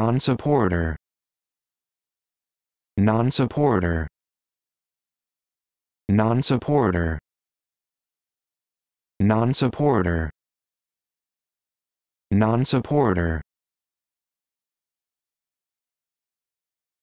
non-supporter non-supporter non-supporter non-supporter non-supporter